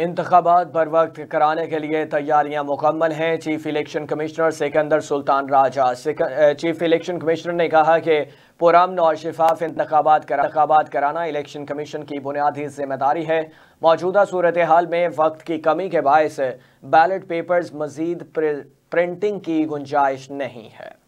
इंतबात बर वक्त कराने के लिए तैयारियां मुकम्मल हैं chief election commissioner Sikandar Sultan Raja chief election commissioner ने कहा कि पुरान और शिफाफ इंतबात इंतबात कराना इलेक्शन कमीशन की बुनियादी जिम्मेदारी है मौजूदा सूरत हाल में वक्त की कमी के बायस बैलेट पेपर्स मजीद प्रिंटिंग की गुंजाइश नहीं है